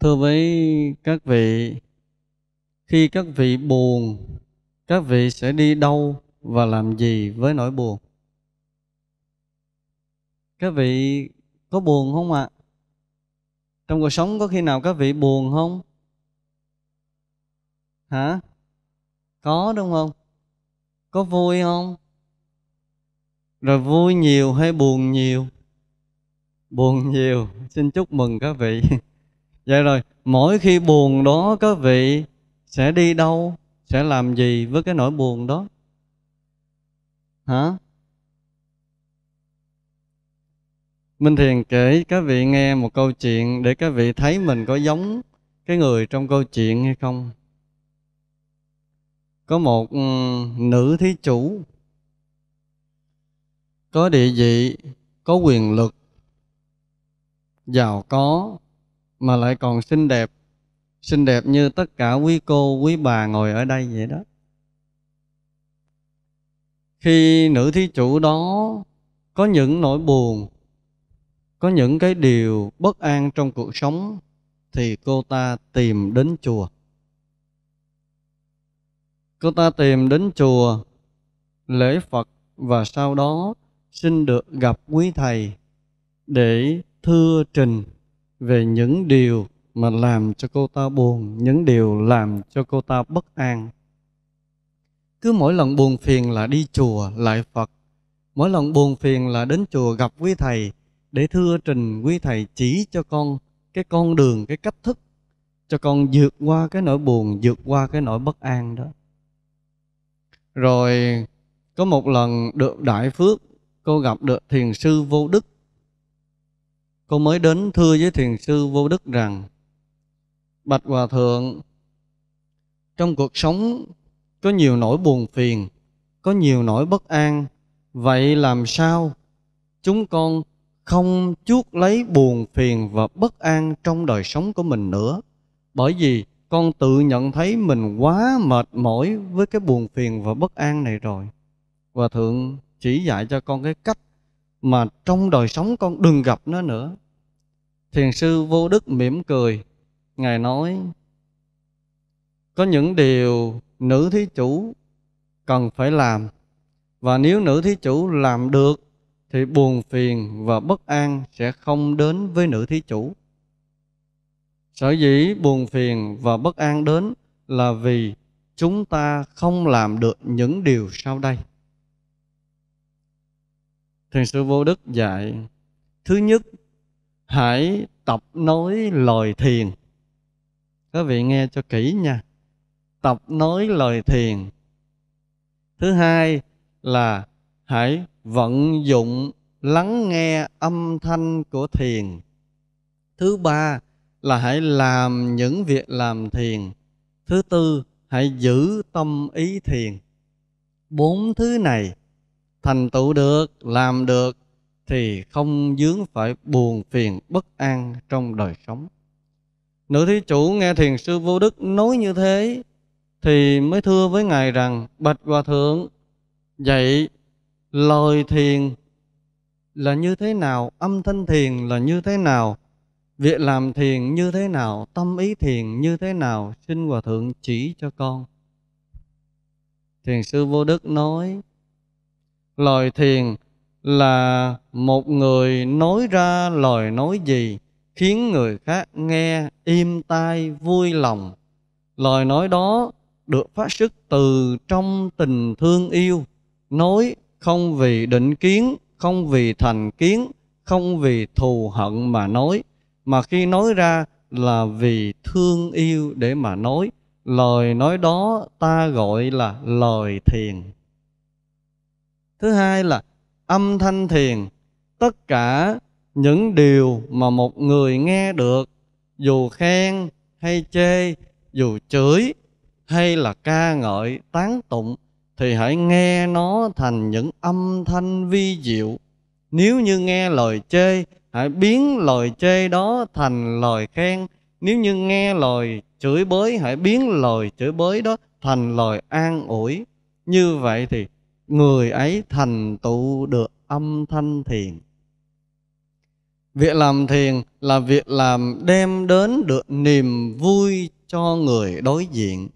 thưa với các vị khi các vị buồn các vị sẽ đi đâu và làm gì với nỗi buồn các vị có buồn không ạ à? trong cuộc sống có khi nào các vị buồn không hả có đúng không có vui không rồi vui nhiều hay buồn nhiều buồn nhiều xin chúc mừng các vị Vậy rồi, mỗi khi buồn đó các vị sẽ đi đâu, sẽ làm gì với cái nỗi buồn đó? Hả? Minh Thiền kể các vị nghe một câu chuyện để các vị thấy mình có giống cái người trong câu chuyện hay không. Có một ừ, nữ thí chủ có địa vị, có quyền lực, giàu có, mà lại còn xinh đẹp xinh đẹp như tất cả quý cô quý bà ngồi ở đây vậy đó khi nữ thí chủ đó có những nỗi buồn có những cái điều bất an trong cuộc sống thì cô ta tìm đến chùa cô ta tìm đến chùa lễ phật và sau đó xin được gặp quý thầy để thưa trình về những điều mà làm cho cô ta buồn, những điều làm cho cô ta bất an. Cứ mỗi lần buồn phiền là đi chùa lại Phật, mỗi lần buồn phiền là đến chùa gặp quý thầy để thưa trình quý thầy chỉ cho con cái con đường, cái cách thức cho con vượt qua cái nỗi buồn, vượt qua cái nỗi bất an đó. Rồi có một lần được đại phước, cô gặp được thiền sư vô đức cô mới đến thưa với thiền sư vô đức rằng bạch hòa thượng trong cuộc sống có nhiều nỗi buồn phiền có nhiều nỗi bất an vậy làm sao chúng con không chuốc lấy buồn phiền và bất an trong đời sống của mình nữa bởi vì con tự nhận thấy mình quá mệt mỏi với cái buồn phiền và bất an này rồi hòa thượng chỉ dạy cho con cái cách mà trong đời sống con đừng gặp nó nữa thiền sư vô đức mỉm cười ngài nói có những điều nữ thí chủ cần phải làm và nếu nữ thí chủ làm được thì buồn phiền và bất an sẽ không đến với nữ thí chủ sở dĩ buồn phiền và bất an đến là vì chúng ta không làm được những điều sau đây thường sư vô đức dạy thứ nhất hãy tập nói lời thiền các vị nghe cho kỹ nha tập nói lời thiền thứ hai là hãy vận dụng lắng nghe âm thanh của thiền thứ ba là hãy làm những việc làm thiền thứ tư hãy giữ tâm ý thiền bốn thứ này thành tựu được làm được thì không dướng phải buồn phiền bất an trong đời sống nữ thí chủ nghe thiền sư vô đức nói như thế thì mới thưa với ngài rằng bạch hòa thượng vậy lời thiền là như thế nào âm thanh thiền là như thế nào việc làm thiền như thế nào tâm ý thiền như thế nào xin hòa thượng chỉ cho con thiền sư vô đức nói lời thiền là một người nói ra lời nói gì khiến người khác nghe im tai vui lòng lời nói đó được phát xuất từ trong tình thương yêu nói không vì định kiến không vì thành kiến không vì thù hận mà nói mà khi nói ra là vì thương yêu để mà nói lời nói đó ta gọi là lời thiền thứ hai là âm thanh thiền tất cả những điều mà một người nghe được dù khen hay chê dù chửi hay là ca ngợi tán tụng thì hãy nghe nó thành những âm thanh vi diệu nếu như nghe lời chê hãy biến lời chê đó thành lời khen nếu như nghe lời chửi bới hãy biến lời chửi bới đó thành lời an ủi như vậy thì người ấy thành tựu được âm thanh thiền việc làm thiền là việc làm đem đến được niềm vui cho người đối diện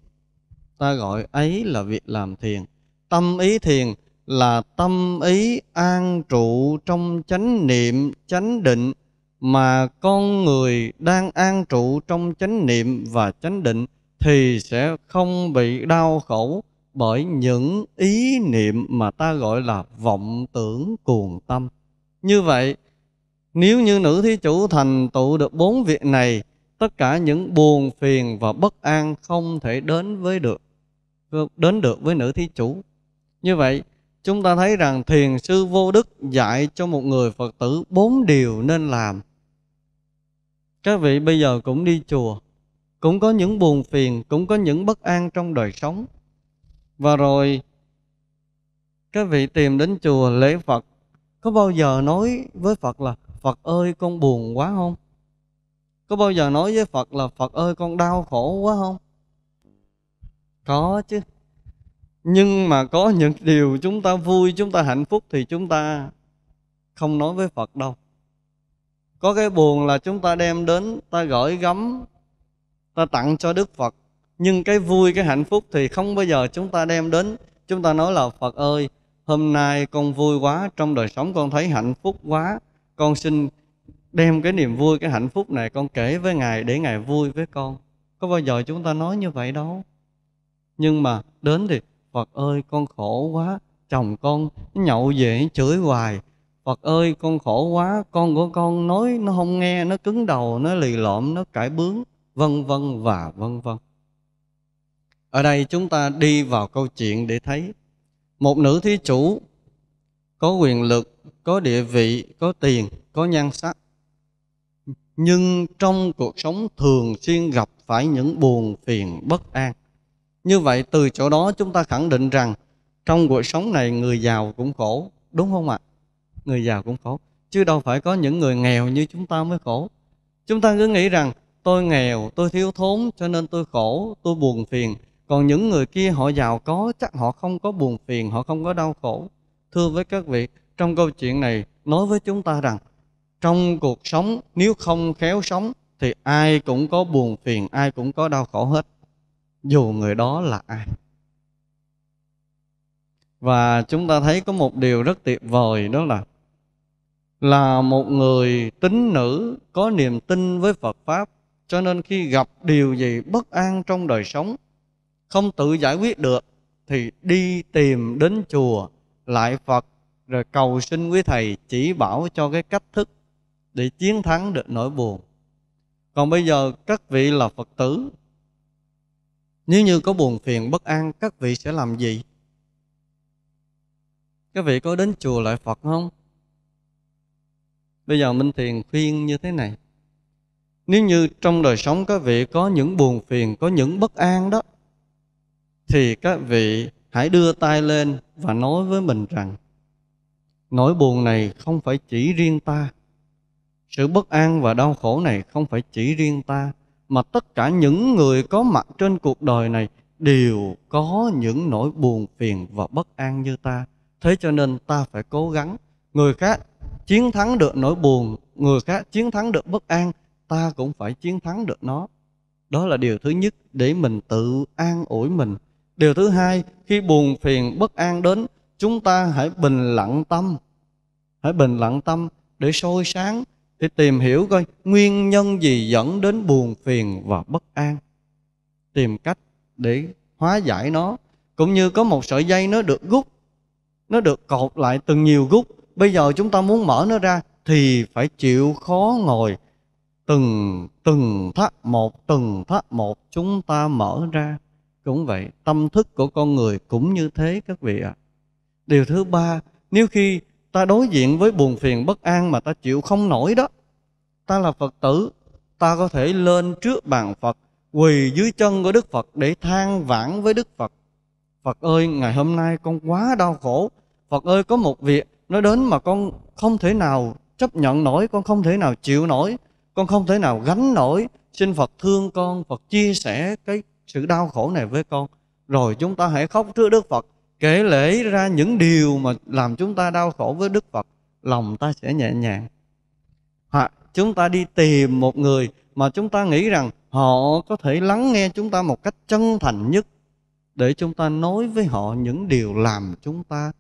ta gọi ấy là việc làm thiền tâm ý thiền là tâm ý an trụ trong chánh niệm chánh định mà con người đang an trụ trong chánh niệm và chánh định thì sẽ không bị đau khổ bởi những ý niệm mà ta gọi là vọng tưởng cuồng tâm. Như vậy, nếu như nữ thí chủ thành tựu được bốn việc này, tất cả những buồn phiền và bất an không thể đến với được đến được với nữ thí chủ. Như vậy, chúng ta thấy rằng thiền sư vô đức dạy cho một người Phật tử bốn điều nên làm. Các vị bây giờ cũng đi chùa, cũng có những buồn phiền, cũng có những bất an trong đời sống và rồi các vị tìm đến chùa lễ phật có bao giờ nói với phật là phật ơi con buồn quá không có bao giờ nói với phật là phật ơi con đau khổ quá không có chứ nhưng mà có những điều chúng ta vui chúng ta hạnh phúc thì chúng ta không nói với phật đâu có cái buồn là chúng ta đem đến ta gửi gắm ta tặng cho đức phật nhưng cái vui cái hạnh phúc thì không bao giờ chúng ta đem đến chúng ta nói là phật ơi hôm nay con vui quá trong đời sống con thấy hạnh phúc quá con xin đem cái niềm vui cái hạnh phúc này con kể với ngài để ngài vui với con có bao giờ chúng ta nói như vậy đâu nhưng mà đến thì phật ơi con khổ quá chồng con nhậu dễ chửi hoài phật ơi con khổ quá con của con nói nó không nghe nó cứng đầu nó lì lộm nó cãi bướng vân vân và vân vân ở đây chúng ta đi vào câu chuyện để thấy một nữ thí chủ có quyền lực, có địa vị, có tiền, có nhan sắc. Nhưng trong cuộc sống thường xuyên gặp phải những buồn phiền bất an. Như vậy từ chỗ đó chúng ta khẳng định rằng trong cuộc sống này người giàu cũng khổ, đúng không ạ? Người giàu cũng khổ, chứ đâu phải có những người nghèo như chúng ta mới khổ. Chúng ta cứ nghĩ rằng tôi nghèo, tôi thiếu thốn cho nên tôi khổ, tôi buồn phiền còn những người kia họ giàu có chắc họ không có buồn phiền họ không có đau khổ thưa với các vị trong câu chuyện này nói với chúng ta rằng trong cuộc sống nếu không khéo sống thì ai cũng có buồn phiền ai cũng có đau khổ hết dù người đó là ai và chúng ta thấy có một điều rất tuyệt vời đó là là một người tín nữ có niềm tin với Phật pháp cho nên khi gặp điều gì bất an trong đời sống không tự giải quyết được thì đi tìm đến chùa lại Phật rồi cầu xin quý thầy chỉ bảo cho cái cách thức để chiến thắng được nỗi buồn. Còn bây giờ các vị là Phật tử nếu như có buồn phiền bất an các vị sẽ làm gì? Các vị có đến chùa lại Phật không? Bây giờ Minh Thiền khuyên như thế này. Nếu như trong đời sống các vị có những buồn phiền, có những bất an đó thì các vị hãy đưa tay lên và nói với mình rằng nỗi buồn này không phải chỉ riêng ta sự bất an và đau khổ này không phải chỉ riêng ta mà tất cả những người có mặt trên cuộc đời này đều có những nỗi buồn phiền và bất an như ta thế cho nên ta phải cố gắng người khác chiến thắng được nỗi buồn người khác chiến thắng được bất an ta cũng phải chiến thắng được nó đó là điều thứ nhất để mình tự an ủi mình Điều thứ hai, khi buồn phiền bất an đến, chúng ta hãy bình lặng tâm. Hãy bình lặng tâm để soi sáng, để tìm hiểu coi nguyên nhân gì dẫn đến buồn phiền và bất an. Tìm cách để hóa giải nó. Cũng như có một sợi dây nó được rút, nó được cột lại từng nhiều rút. Bây giờ chúng ta muốn mở nó ra thì phải chịu khó ngồi từng từng thắt một từng thắt một chúng ta mở ra cũng vậy tâm thức của con người cũng như thế các vị ạ à. điều thứ ba nếu khi ta đối diện với buồn phiền bất an mà ta chịu không nổi đó ta là phật tử ta có thể lên trước bàn phật quỳ dưới chân của đức phật để than vãn với đức phật phật ơi ngày hôm nay con quá đau khổ phật ơi có một việc nó đến mà con không thể nào chấp nhận nổi con không thể nào chịu nổi con không thể nào gánh nổi xin phật thương con phật chia sẻ cái sự đau khổ này với con rồi chúng ta hãy khóc trước đức phật kể lễ ra những điều mà làm chúng ta đau khổ với đức phật lòng ta sẽ nhẹ nhàng hoặc chúng ta đi tìm một người mà chúng ta nghĩ rằng họ có thể lắng nghe chúng ta một cách chân thành nhất để chúng ta nói với họ những điều làm chúng ta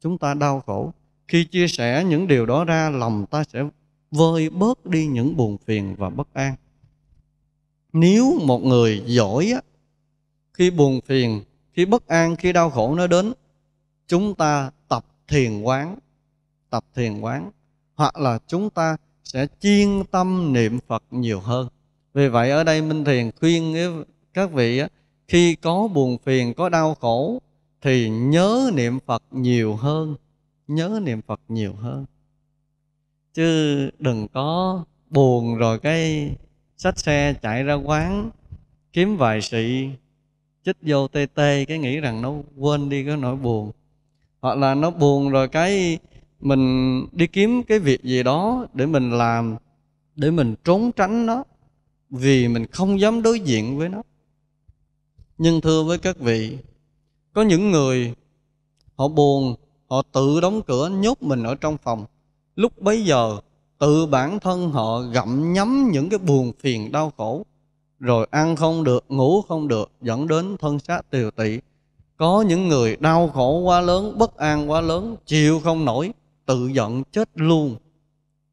chúng ta đau khổ khi chia sẻ những điều đó ra lòng ta sẽ vơi bớt đi những buồn phiền và bất an nếu một người giỏi á, khi buồn phiền khi bất an khi đau khổ nó đến chúng ta tập thiền quán tập thiền quán hoặc là chúng ta sẽ chuyên tâm niệm phật nhiều hơn vì vậy ở đây minh thiền khuyên các vị á, khi có buồn phiền có đau khổ thì nhớ niệm phật nhiều hơn nhớ niệm phật nhiều hơn chứ đừng có buồn rồi cái xách xe chạy ra quán kiếm vài sĩ chích vô tê tê cái nghĩ rằng nó quên đi cái nỗi buồn hoặc là nó buồn rồi cái mình đi kiếm cái việc gì đó để mình làm để mình trốn tránh nó vì mình không dám đối diện với nó nhưng thưa với các vị có những người họ buồn họ tự đóng cửa nhốt mình ở trong phòng lúc bấy giờ tự bản thân họ gặm nhấm những cái buồn phiền đau khổ rồi ăn không được ngủ không được dẫn đến thân xác tiều tụy có những người đau khổ quá lớn bất an quá lớn chịu không nổi tự giận chết luôn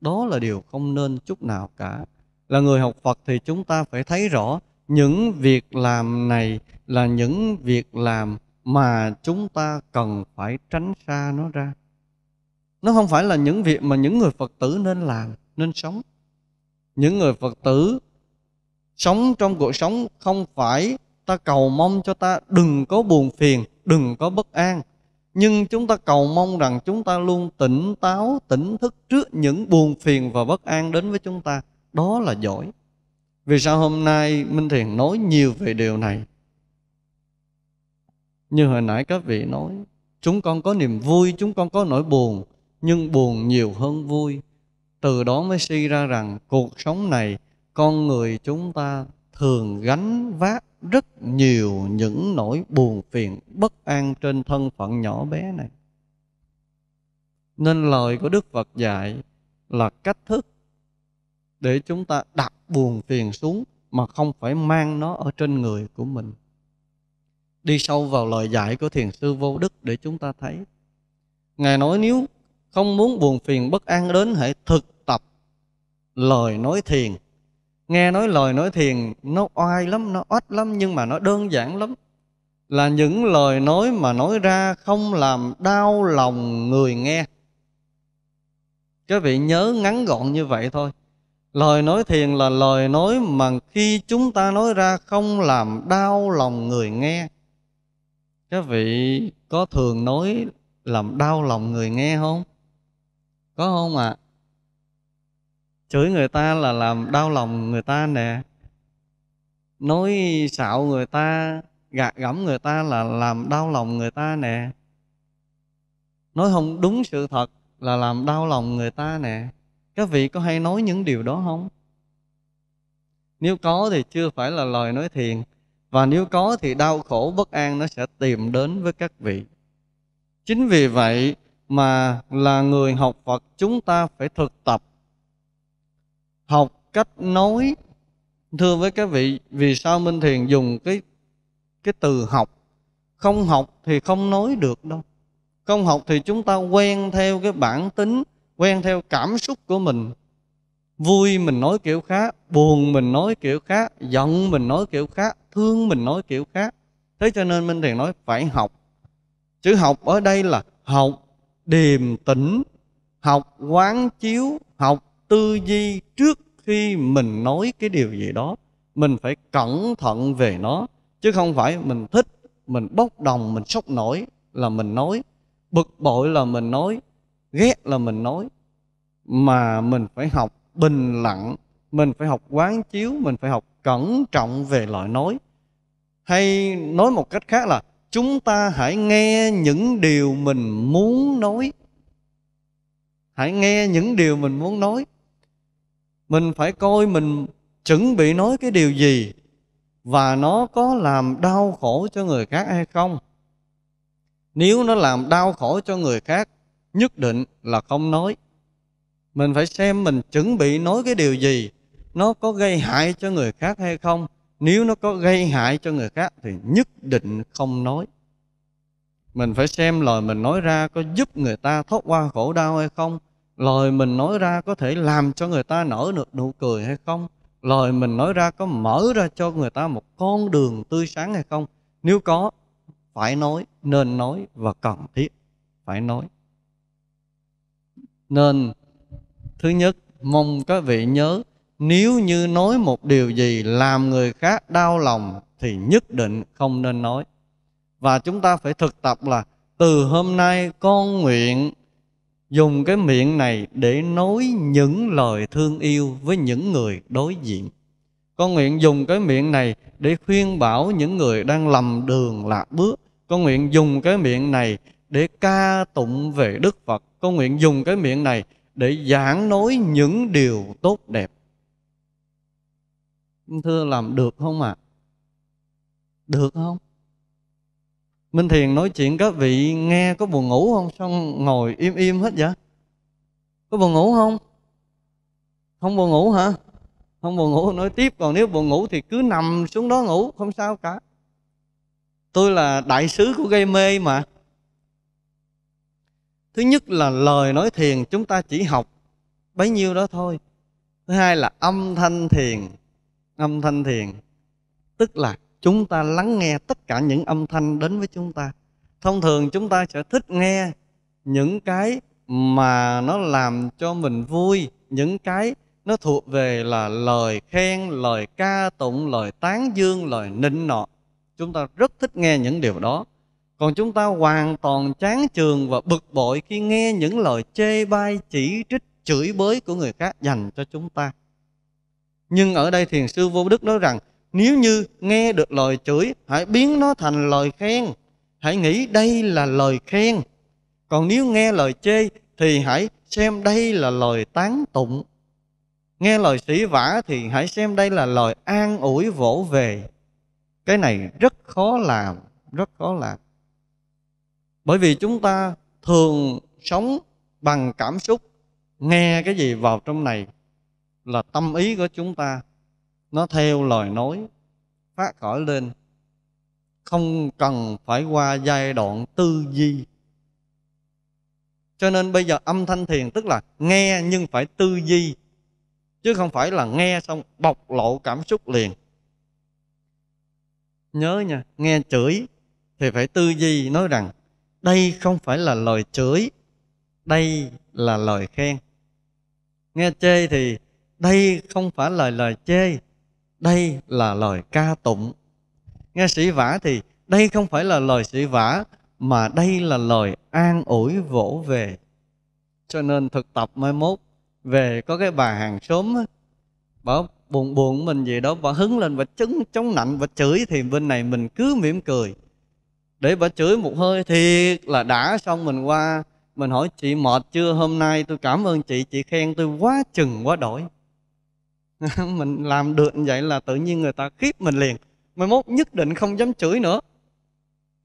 đó là điều không nên chút nào cả là người học phật thì chúng ta phải thấy rõ những việc làm này là những việc làm mà chúng ta cần phải tránh xa nó ra nó không phải là những việc mà những người phật tử nên làm nên sống những người phật tử sống trong cuộc sống không phải ta cầu mong cho ta đừng có buồn phiền đừng có bất an nhưng chúng ta cầu mong rằng chúng ta luôn tỉnh táo tỉnh thức trước những buồn phiền và bất an đến với chúng ta đó là giỏi vì sao hôm nay minh thiền nói nhiều về điều này như hồi nãy các vị nói chúng con có niềm vui chúng con có nỗi buồn nhưng buồn nhiều hơn vui từ đó mới suy ra rằng cuộc sống này con người chúng ta thường gánh vác rất nhiều những nỗi buồn phiền bất an trên thân phận nhỏ bé này nên lời của đức phật dạy là cách thức để chúng ta đặt buồn phiền xuống mà không phải mang nó ở trên người của mình đi sâu vào lời dạy của thiền sư vô đức để chúng ta thấy ngài nói nếu không muốn buồn phiền bất an đến hãy thực tập lời nói thiền nghe nói lời nói thiền nó oai lắm nó oách lắm nhưng mà nó đơn giản lắm là những lời nói mà nói ra không làm đau lòng người nghe các vị nhớ ngắn gọn như vậy thôi lời nói thiền là lời nói mà khi chúng ta nói ra không làm đau lòng người nghe các vị có thường nói làm đau lòng người nghe không có không ạ à? chửi người ta là làm đau lòng người ta nè nói xạo người ta gạt gẫm người ta là làm đau lòng người ta nè nói không đúng sự thật là làm đau lòng người ta nè các vị có hay nói những điều đó không nếu có thì chưa phải là lời nói thiền và nếu có thì đau khổ bất an nó sẽ tìm đến với các vị chính vì vậy mà là người học Phật chúng ta phải thực tập học cách nói thưa với các vị vì sao Minh Thiền dùng cái cái từ học không học thì không nói được đâu không học thì chúng ta quen theo cái bản tính quen theo cảm xúc của mình vui mình nói kiểu khác buồn mình nói kiểu khác giận mình nói kiểu khác thương mình nói kiểu khác thế cho nên minh thiền nói phải học chữ học ở đây là học điềm tĩnh học quán chiếu học tư duy trước khi mình nói cái điều gì đó mình phải cẩn thận về nó chứ không phải mình thích mình bốc đồng mình sốc nổi là mình nói bực bội là mình nói ghét là mình nói mà mình phải học bình lặng mình phải học quán chiếu mình phải học cẩn trọng về loại nói hay nói một cách khác là chúng ta hãy nghe những điều mình muốn nói hãy nghe những điều mình muốn nói mình phải coi mình chuẩn bị nói cái điều gì và nó có làm đau khổ cho người khác hay không nếu nó làm đau khổ cho người khác nhất định là không nói mình phải xem mình chuẩn bị nói cái điều gì nó có gây hại cho người khác hay không nếu nó có gây hại cho người khác thì nhất định không nói mình phải xem lời mình nói ra có giúp người ta thoát qua khổ đau hay không lời mình nói ra có thể làm cho người ta nở được nụ cười hay không lời mình nói ra có mở ra cho người ta một con đường tươi sáng hay không nếu có phải nói nên nói và cần thiết phải nói nên thứ nhất mong các vị nhớ nếu như nói một điều gì làm người khác đau lòng thì nhất định không nên nói và chúng ta phải thực tập là từ hôm nay con nguyện dùng cái miệng này để nói những lời thương yêu với những người đối diện con nguyện dùng cái miệng này để khuyên bảo những người đang lầm đường lạc bước con nguyện dùng cái miệng này để ca tụng về đức phật con nguyện dùng cái miệng này để giảng nói những điều tốt đẹp thưa làm được không ạ à? được không minh thiền nói chuyện các vị nghe có buồn ngủ không xong ngồi im im hết vậy có buồn ngủ không không buồn ngủ hả không buồn ngủ nói tiếp còn nếu buồn ngủ thì cứ nằm xuống đó ngủ không sao cả tôi là đại sứ của gây mê mà thứ nhất là lời nói thiền chúng ta chỉ học bấy nhiêu đó thôi thứ hai là âm thanh thiền âm thanh thiền tức là chúng ta lắng nghe tất cả những âm thanh đến với chúng ta thông thường chúng ta sẽ thích nghe những cái mà nó làm cho mình vui những cái nó thuộc về là lời khen lời ca tụng lời tán dương lời nịnh nọt chúng ta rất thích nghe những điều đó còn chúng ta hoàn toàn chán trường và bực bội khi nghe những lời chê bai chỉ trích chửi bới của người khác dành cho chúng ta nhưng ở đây thiền sư vô đức nói rằng nếu như nghe được lời chửi hãy biến nó thành lời khen hãy nghĩ đây là lời khen còn nếu nghe lời chê thì hãy xem đây là lời tán tụng nghe lời sĩ vã thì hãy xem đây là lời an ủi vỗ về cái này rất khó làm rất khó làm bởi vì chúng ta thường sống bằng cảm xúc nghe cái gì vào trong này là tâm ý của chúng ta nó theo lời nói phát khởi lên không cần phải qua giai đoạn tư duy cho nên bây giờ âm thanh thiền tức là nghe nhưng phải tư duy chứ không phải là nghe xong bộc lộ cảm xúc liền nhớ nha nghe chửi thì phải tư duy nói rằng đây không phải là lời chửi đây là lời khen nghe chê thì đây không phải là lời chê đây là lời ca tụng nghe sĩ vã thì đây không phải là lời sĩ vã mà đây là lời an ủi vỗ về cho nên thực tập mai mốt về có cái bà hàng xóm bảo buồn buồn mình gì đó bà hứng lên và chứng chống nạnh và chửi thì bên này mình cứ mỉm cười để bà chửi một hơi thiệt là đã xong mình qua mình hỏi chị mệt chưa hôm nay tôi cảm ơn chị chị khen tôi quá chừng quá đổi mình làm được như vậy là tự nhiên người ta khiếp mình liền mai mốt nhất định không dám chửi nữa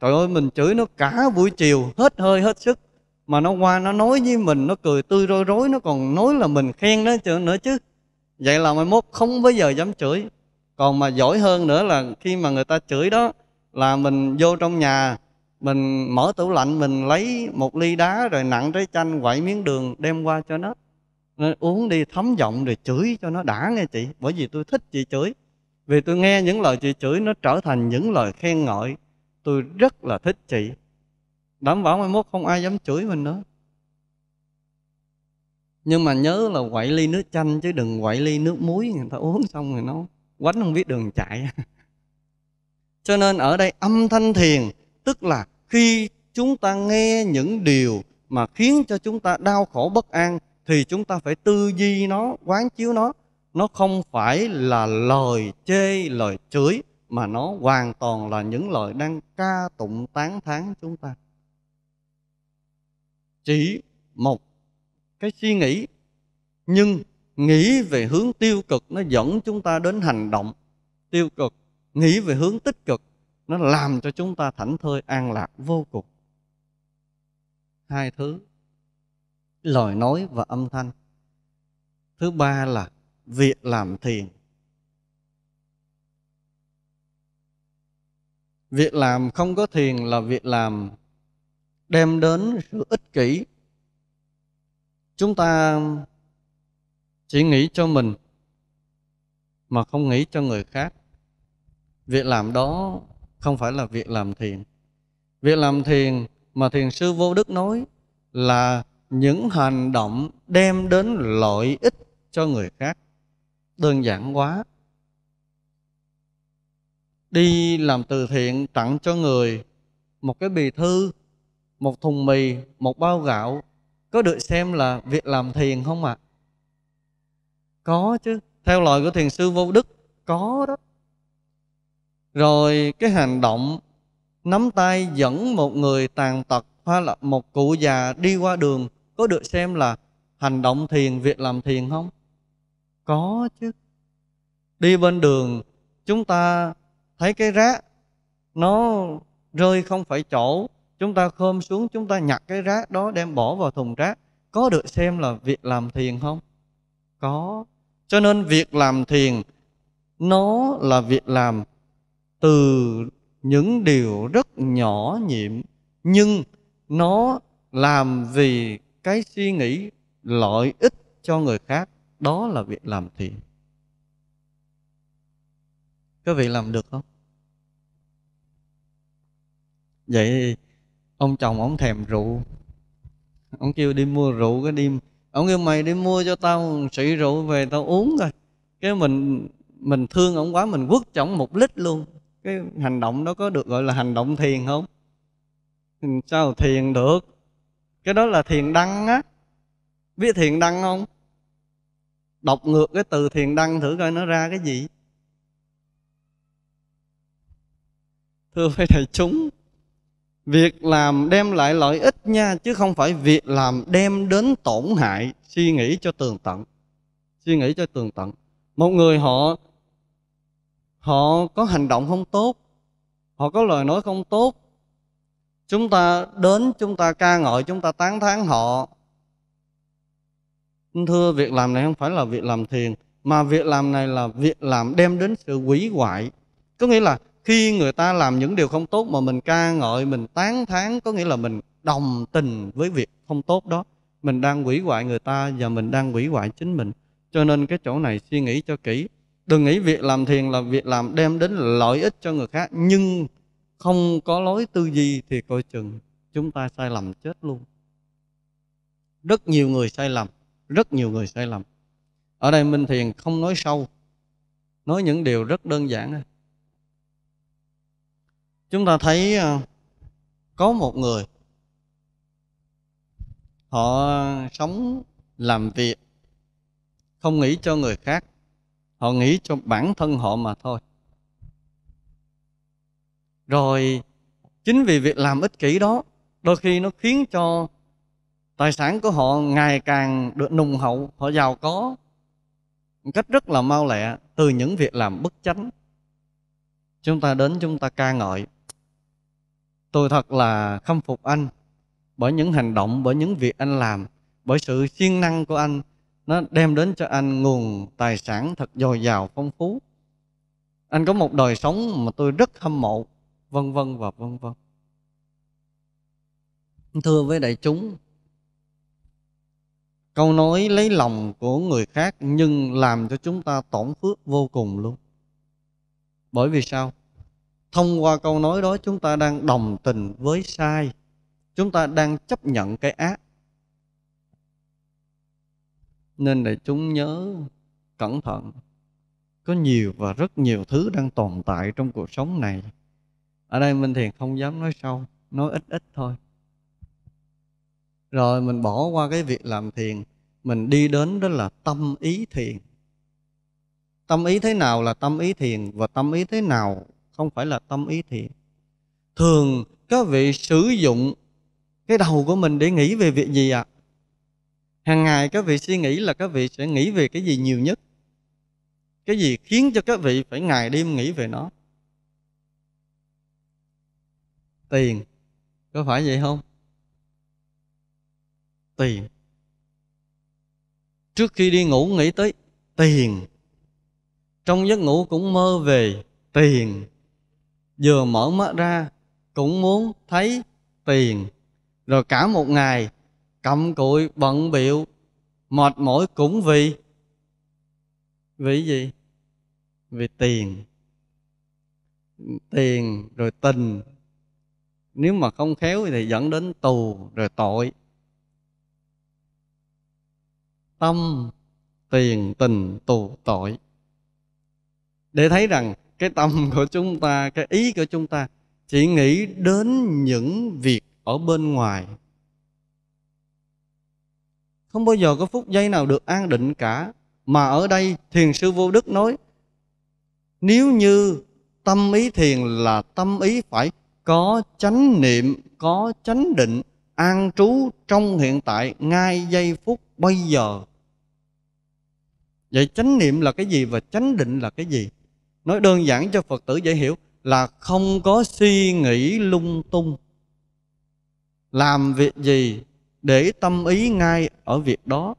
trời ơi mình chửi nó cả buổi chiều hết hơi hết sức mà nó qua nó nói với mình nó cười tươi rối rối nó còn nói là mình khen nó nữa chứ vậy là mai mốt không bao giờ dám chửi còn mà giỏi hơn nữa là khi mà người ta chửi đó là mình vô trong nhà mình mở tủ lạnh mình lấy một ly đá rồi nặng trái chanh quậy miếng đường đem qua cho nó nó uống đi thấm giọng rồi chửi cho nó đã nghe chị bởi vì tôi thích chị chửi vì tôi nghe những lời chị chửi nó trở thành những lời khen ngợi tôi rất là thích chị đảm bảo mai mốt không ai dám chửi mình nữa nhưng mà nhớ là quậy ly nước chanh chứ đừng quậy ly nước muối người ta uống xong rồi nó quánh không biết đường chạy cho nên ở đây âm thanh thiền tức là khi chúng ta nghe những điều mà khiến cho chúng ta đau khổ bất an thì chúng ta phải tư duy nó quán chiếu nó nó không phải là lời chê lời chửi mà nó hoàn toàn là những lời đang ca tụng tán thán chúng ta chỉ một cái suy nghĩ nhưng nghĩ về hướng tiêu cực nó dẫn chúng ta đến hành động tiêu cực nghĩ về hướng tích cực nó làm cho chúng ta thảnh thơi an lạc vô cùng hai thứ lời nói và âm thanh thứ ba là việc làm thiền việc làm không có thiền là việc làm đem đến sự ích kỷ chúng ta chỉ nghĩ cho mình mà không nghĩ cho người khác việc làm đó không phải là việc làm thiền việc làm thiền mà thiền sư vô đức nói là những hành động đem đến lợi ích cho người khác đơn giản quá đi làm từ thiện tặng cho người một cái bì thư một thùng mì một bao gạo có được xem là việc làm thiền không ạ à? có chứ theo lời của thiền sư vô đức có đó rồi cái hành động nắm tay dẫn một người tàn tật hoặc là một cụ già đi qua đường có được xem là hành động thiền việc làm thiền không có chứ đi bên đường chúng ta thấy cái rác nó rơi không phải chỗ chúng ta khom xuống chúng ta nhặt cái rác đó đem bỏ vào thùng rác có được xem là việc làm thiền không có cho nên việc làm thiền nó là việc làm từ những điều rất nhỏ nhiệm nhưng nó làm vì cái suy nghĩ lợi ích cho người khác đó là việc làm thiện các vị làm được không vậy ông chồng ông thèm rượu ông kêu đi mua rượu cái đêm ông kêu mày đi mua cho tao sỉ rượu về tao uống rồi cái mình mình thương ông quá mình quất cho một lít luôn cái hành động đó có được gọi là hành động thiền không sao thiền được cái đó là thiền đăng á biết thiền đăng không đọc ngược cái từ thiền đăng thử coi nó ra cái gì thưa với thầy chúng việc làm đem lại lợi ích nha chứ không phải việc làm đem đến tổn hại suy nghĩ cho tường tận suy nghĩ cho tường tận một người họ họ có hành động không tốt họ có lời nói không tốt chúng ta đến chúng ta ca ngợi chúng ta tán thán họ thưa việc làm này không phải là việc làm thiền mà việc làm này là việc làm đem đến sự quỷ hoại có nghĩa là khi người ta làm những điều không tốt mà mình ca ngợi mình tán thán có nghĩa là mình đồng tình với việc không tốt đó mình đang quỷ hoại người ta và mình đang quỷ hoại chính mình cho nên cái chỗ này suy nghĩ cho kỹ đừng nghĩ việc làm thiền là việc làm đem đến lợi ích cho người khác nhưng không có lối tư duy thì coi chừng chúng ta sai lầm chết luôn rất nhiều người sai lầm rất nhiều người sai lầm ở đây minh thiền không nói sâu nói những điều rất đơn giản thôi chúng ta thấy ờ, có một người họ sống làm việc không nghĩ cho người khác họ nghĩ cho bản thân họ mà thôi rồi chính vì việc làm ích kỷ đó đôi khi nó khiến cho tài sản của họ ngày càng được nùng hậu họ giàu có một cách rất là mau lẹ từ những việc làm bất chánh chúng ta đến chúng ta ca ngợi tôi thật là khâm phục anh bởi những hành động bởi những việc anh làm bởi sự siêng năng của anh nó đem đến cho anh nguồn tài sản thật dồi dào phong phú anh có một đời sống mà tôi rất hâm mộ vân vân và vân vân thưa với đại chúng câu nói lấy lòng của người khác nhưng làm cho chúng ta tổn phước vô cùng luôn bởi vì sao thông qua câu nói đó chúng ta đang đồng tình với sai chúng ta đang chấp nhận cái ác nên để chúng nhớ cẩn thận có nhiều và rất nhiều thứ đang tồn tại trong cuộc sống này ở đây minh thiền không dám nói sâu nói ít ít thôi rồi mình bỏ qua cái việc làm thiền mình đi đến đó là tâm ý thiền tâm ý thế nào là tâm ý thiền và tâm ý thế nào không phải là tâm ý thiền thường các vị sử dụng cái đầu của mình để nghĩ về việc gì ạ à? hàng ngày các vị suy nghĩ là các vị sẽ nghĩ về cái gì nhiều nhất cái gì khiến cho các vị phải ngày đêm nghĩ về nó tiền có phải vậy không tiền trước khi đi ngủ nghĩ tới tiền trong giấc ngủ cũng mơ về tiền vừa mở mắt ra cũng muốn thấy tiền rồi cả một ngày cặm cụi bận biệu mệt mỏi cũng vì vì gì vì tiền tiền rồi tình nếu mà không khéo thì dẫn đến tù rồi tội tâm tiền tình tù tội để thấy rằng cái tâm của chúng ta cái ý của chúng ta chỉ nghĩ đến những việc ở bên ngoài không bao giờ có phút giây nào được an định cả mà ở đây thiền sư vô đức nói nếu như tâm ý thiền là tâm ý phải có chánh niệm có chánh định an trú trong hiện tại ngay giây phút bây giờ vậy chánh niệm là cái gì và chánh định là cái gì nói đơn giản cho phật tử dễ hiểu là không có suy nghĩ lung tung làm việc gì để tâm ý ngay ở việc đó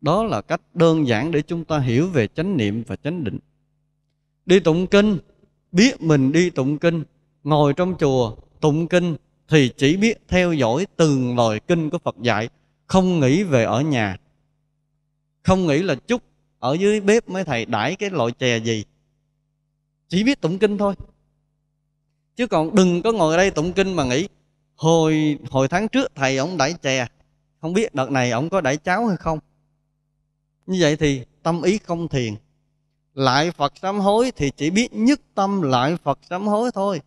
đó là cách đơn giản để chúng ta hiểu về chánh niệm và chánh định đi tụng kinh biết mình đi tụng kinh ngồi trong chùa tụng kinh thì chỉ biết theo dõi từng lời kinh của Phật dạy không nghĩ về ở nhà không nghĩ là chút ở dưới bếp mấy thầy đãi cái loại chè gì chỉ biết tụng kinh thôi chứ còn đừng có ngồi đây tụng kinh mà nghĩ hồi hồi tháng trước thầy ông đãi chè không biết đợt này ông có đãi cháo hay không như vậy thì tâm ý không thiền lại Phật sám hối thì chỉ biết nhất tâm lại Phật sám hối thôi.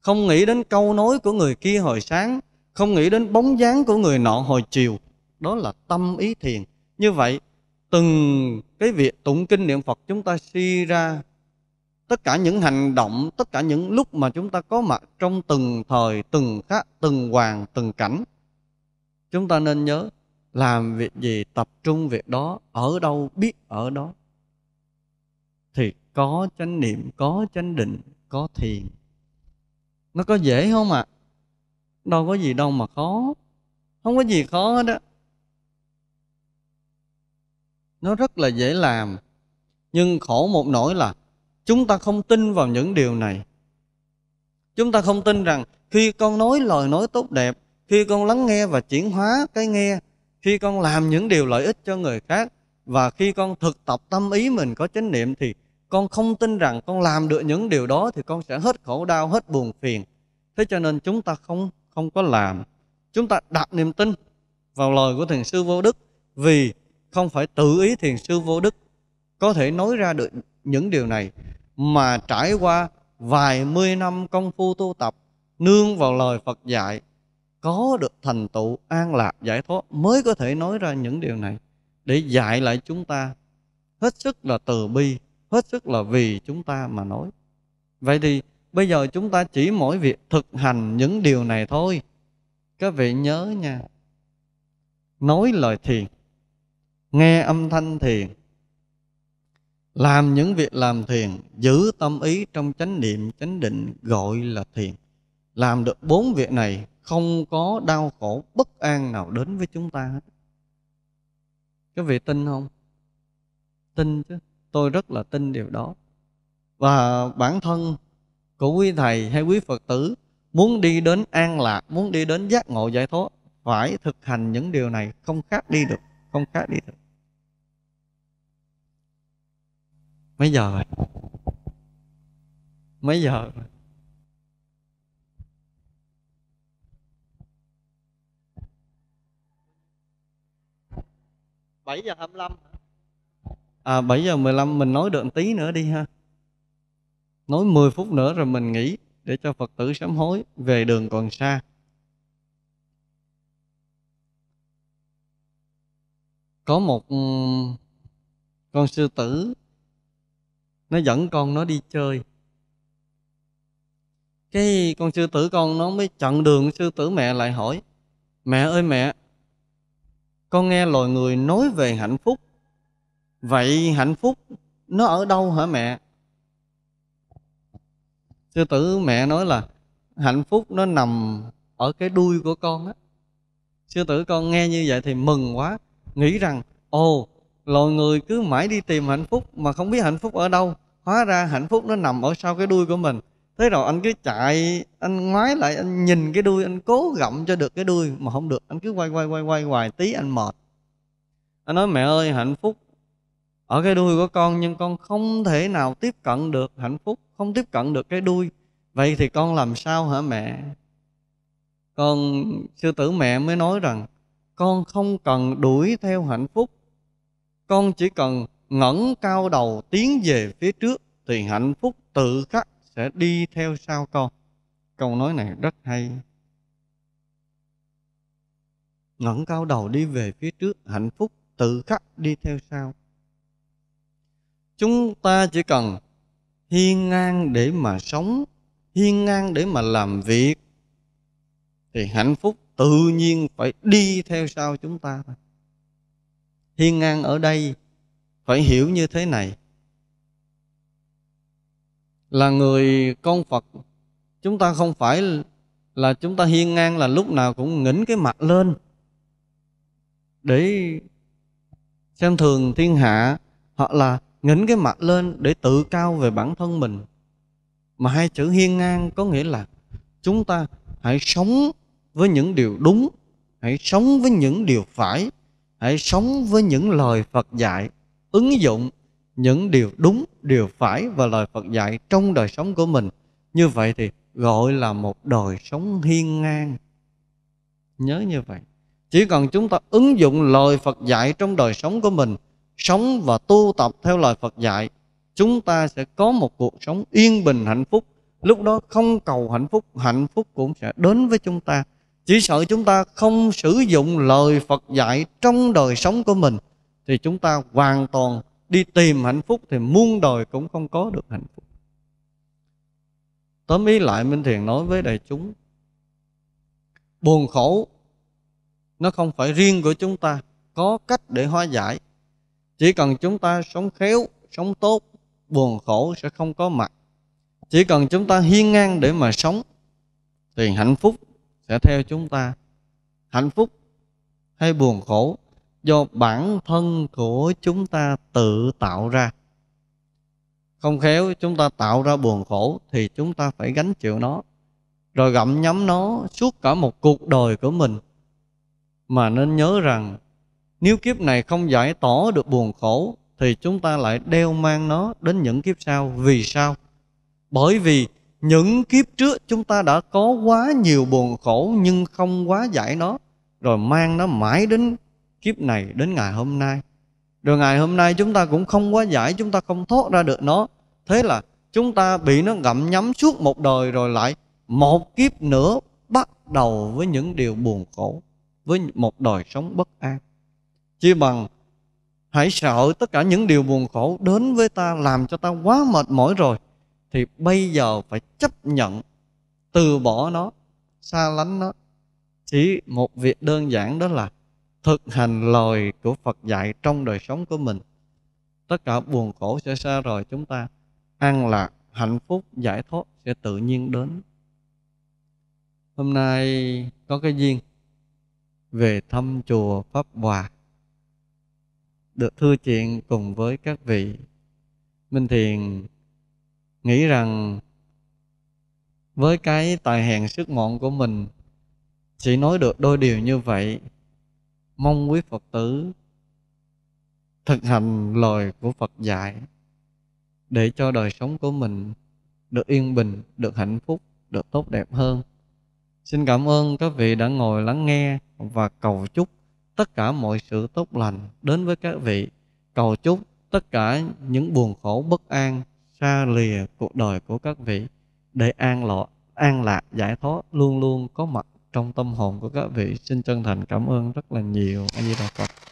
Không nghĩ đến câu nói của người kia hồi sáng, không nghĩ đến bóng dáng của người nọ hồi chiều. Đó là tâm ý thiền. Như vậy, từng cái việc tụng kinh niệm Phật chúng ta suy ra tất cả những hành động, tất cả những lúc mà chúng ta có mặt trong từng thời, từng khắc, từng hoàng, từng cảnh. Chúng ta nên nhớ làm việc gì tập trung việc đó, ở đâu biết ở đó thì có chánh niệm có chánh định có thiền nó có dễ không ạ à? đâu có gì đâu mà khó không có gì khó hết đó, nó rất là dễ làm nhưng khổ một nỗi là chúng ta không tin vào những điều này chúng ta không tin rằng khi con nói lời nói tốt đẹp khi con lắng nghe và chuyển hóa cái nghe khi con làm những điều lợi ích cho người khác và khi con thực tập tâm ý mình có chánh niệm thì con không tin rằng con làm được những điều đó thì con sẽ hết khổ đau hết buồn phiền thế cho nên chúng ta không không có làm chúng ta đặt niềm tin vào lời của thiền sư vô đức vì không phải tự ý thiền sư vô đức có thể nói ra được những điều này mà trải qua vài mươi năm công phu tu tập nương vào lời Phật dạy có được thành tựu an lạc giải thoát mới có thể nói ra những điều này để dạy lại chúng ta hết sức là từ bi hết sức là vì chúng ta mà nói vậy thì bây giờ chúng ta chỉ mỗi việc thực hành những điều này thôi các vị nhớ nha nói lời thiền nghe âm thanh thiền làm những việc làm thiền giữ tâm ý trong chánh niệm chánh định gọi là thiền làm được bốn việc này không có đau khổ bất an nào đến với chúng ta hết các vị tin không tin chứ tôi rất là tin điều đó và bản thân của quý thầy hay quý phật tử muốn đi đến an lạc muốn đi đến giác ngộ giải thoát phải thực hành những điều này không khác đi được không khác đi được mấy giờ rồi mấy giờ rồi 7 giờ 25 À 7 giờ 15 mình nói được tí nữa đi ha Nói 10 phút nữa rồi mình nghỉ Để cho Phật tử sám hối Về đường còn xa Có một ừ, con sư tử Nó dẫn con nó đi chơi Cái con sư tử con nó mới chặn đường Sư tử mẹ lại hỏi Mẹ ơi mẹ con nghe loài người nói về hạnh phúc vậy hạnh phúc nó ở đâu hả mẹ sư tử mẹ nói là hạnh phúc nó nằm ở cái đuôi của con á sư tử con nghe như vậy thì mừng quá nghĩ rằng ồ loài người cứ mãi đi tìm hạnh phúc mà không biết hạnh phúc ở đâu hóa ra hạnh phúc nó nằm ở sau cái đuôi của mình thế rồi anh cứ chạy anh ngoái lại anh nhìn cái đuôi anh cố gặm cho được cái đuôi mà không được anh cứ quay quay quay quay hoài tí anh mệt anh nói mẹ ơi hạnh phúc ở cái đuôi của con nhưng con không thể nào tiếp cận được hạnh phúc không tiếp cận được cái đuôi vậy thì con làm sao hả mẹ con sư tử mẹ mới nói rằng con không cần đuổi theo hạnh phúc con chỉ cần ngẩng cao đầu tiến về phía trước thì hạnh phúc tự khắc sẽ đi theo sau con. Câu nói này rất hay. Ngẩng cao đầu đi về phía trước, hạnh phúc tự khắc đi theo sau. Chúng ta chỉ cần hiên ngang để mà sống, hiên ngang để mà làm việc, thì hạnh phúc tự nhiên phải đi theo sau chúng ta. Hiên ngang ở đây phải hiểu như thế này là người con Phật chúng ta không phải là chúng ta hiên ngang là lúc nào cũng nghỉnh cái mặt lên để xem thường thiên hạ hoặc là nghỉnh cái mặt lên để tự cao về bản thân mình mà hai chữ hiên ngang có nghĩa là chúng ta hãy sống với những điều đúng hãy sống với những điều phải hãy sống với những lời phật dạy ứng dụng những điều đúng, điều phải và lời Phật dạy trong đời sống của mình. Như vậy thì gọi là một đời sống hiên ngang. Nhớ như vậy. Chỉ cần chúng ta ứng dụng lời Phật dạy trong đời sống của mình, sống và tu tập theo lời Phật dạy, chúng ta sẽ có một cuộc sống yên bình hạnh phúc. Lúc đó không cầu hạnh phúc, hạnh phúc cũng sẽ đến với chúng ta. Chỉ sợ chúng ta không sử dụng lời Phật dạy trong đời sống của mình thì chúng ta hoàn toàn đi tìm hạnh phúc thì muôn đời cũng không có được hạnh phúc tóm ý lại minh thiền nói với đại chúng buồn khổ nó không phải riêng của chúng ta có cách để hóa giải chỉ cần chúng ta sống khéo sống tốt buồn khổ sẽ không có mặt chỉ cần chúng ta hiên ngang để mà sống thì hạnh phúc sẽ theo chúng ta hạnh phúc hay buồn khổ do bản thân của chúng ta tự tạo ra không khéo chúng ta tạo ra buồn khổ thì chúng ta phải gánh chịu nó rồi gặm nhấm nó suốt cả một cuộc đời của mình mà nên nhớ rằng nếu kiếp này không giải tỏ được buồn khổ thì chúng ta lại đeo mang nó đến những kiếp sau vì sao bởi vì những kiếp trước chúng ta đã có quá nhiều buồn khổ nhưng không quá giải nó rồi mang nó mãi đến kiếp này đến ngày hôm nay rồi ngày hôm nay chúng ta cũng không quá giải chúng ta không thoát ra được nó thế là chúng ta bị nó gặm nhấm suốt một đời rồi lại một kiếp nữa bắt đầu với những điều buồn khổ với một đời sống bất an chỉ bằng hãy sợ tất cả những điều buồn khổ đến với ta làm cho ta quá mệt mỏi rồi thì bây giờ phải chấp nhận từ bỏ nó xa lánh nó chỉ một việc đơn giản đó là thực hành lời của Phật dạy trong đời sống của mình tất cả buồn khổ sẽ xa rời chúng ta an lạc hạnh phúc giải thoát sẽ tự nhiên đến hôm nay có cái duyên về thăm chùa pháp hòa được thưa chuyện cùng với các vị minh thiền nghĩ rằng với cái tài hèn sức mọn của mình chỉ nói được đôi điều như vậy mong quý phật tử thực hành lời của phật dạy để cho đời sống của mình được yên bình được hạnh phúc được tốt đẹp hơn xin cảm ơn các vị đã ngồi lắng nghe và cầu chúc tất cả mọi sự tốt lành đến với các vị cầu chúc tất cả những buồn khổ bất an xa lìa cuộc đời của các vị để an lọ, an lạc giải thoát luôn luôn có mặt trong tâm hồn của các vị xin chân thành cảm ơn rất là nhiều anh di đà phật